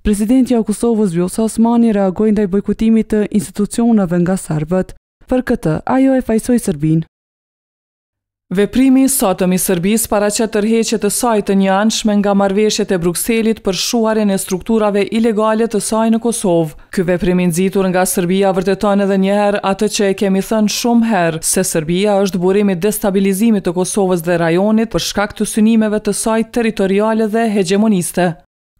Presidenti i Kosovës Vjosa Osmani reagoi ndaj bojkotimit të institucioneve nga serbët. Për këtë, ajo e fajsoi Serbinë. Veprimi i sotëm i Serbisë para që tërheqje të saj të njëanshme nga marveshjet e Brukselit për shuarjen e strukturave ilegale të saj në Kosovë. Ky veprim i nxitur nga Serbia vërteton edhe një herë atë që e kemi thënë shumë herë, se Serbia është burim i destabilizimit të Kosovës dhe rajonit për shkak të synimeve të saj territoriale dhe hegemoniste.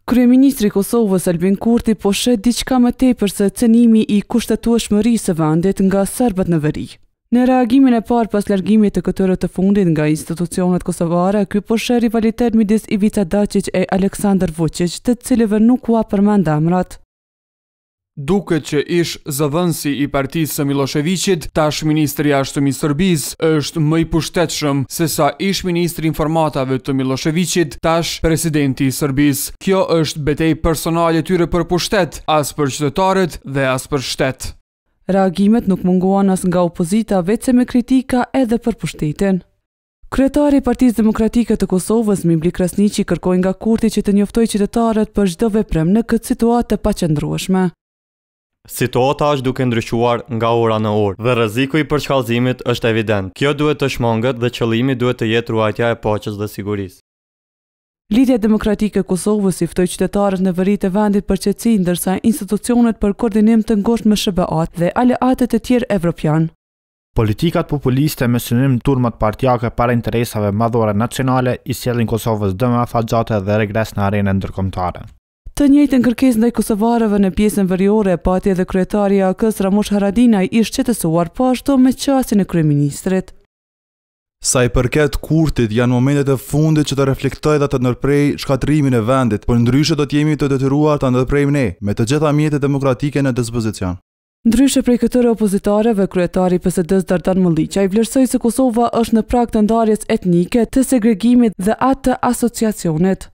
Kryeministri i Kosovës Albin Kurti po shet diçka më tepër se cenimi i kushtetueshmërisë së vendit nga serbët në veri. Në reagimin e parë pas largimit të këtyrë të fundit nga institucionet kosovare, ky po shet rivalitet midis Ivica Dačić e Aleksandar Vučić të cilëve nuk ua për mratë duke që ish zëdhënsi i partisë së Miloševiqit, tash ministri Ashtëmi i Sërbis është më i pushtetshëm se sa ish ministri informatave të Miloševiqit, tash presidenti i Sërbis. Kjo është betej personale tyre për pushtet, as për qytetarët dhe as për shtet. Reagimet nuk munguan as nga opozita vetëse me kritika edhe për pushtetin. Kryetari i Partisë Demokratike të Kosovës, Mimli Krasniqi, kërkoi nga Kurti që të njoftojë qytetarët për çdo veprim në këtë situatë të paqëndrueshme. Situata është duke ndryshuar nga ora në orë dhe rreziku i përshkallëzimit është evident. Kjo duhet të shmanget dhe qëllimi duhet të jetë ruajtja e paqes dhe sigurisë. Lidhja demokratike e Kosovës i ftoi qytetarët në veri e vendit për qetësi, ndërsa institucionet për koordinim të ngushtë me SBA-t dhe aleatët e tjerë evropian. Politikat populiste me synim turmat partijake para interesave madhore nacionale i sjellin Kosovës dëm afatgjate dhe regres në arenën ndërkombëtare. Të njëjtën kërkesë ndaj kosovarëve në pjesën veriore pati edhe kryetari i ak Haradina Ramush Haradinaj i të po ashtu me qasjen e kryeministrit. Sa i përket kurtit, janë momentet e fundit që të reflektoj dhe të nërprej shkatrimin e vendit, për ndryshe do t'jemi të detyruar të nërprej ne, me të gjitha mjetet demokratike në dispozicion. Ndryshe prej këtëre opozitareve, kryetari PSD-s Dardan Mëllicja i vlerësoj se Kosova është në prak të ndarjes etnike të segregimit dhe atë të asociacionit.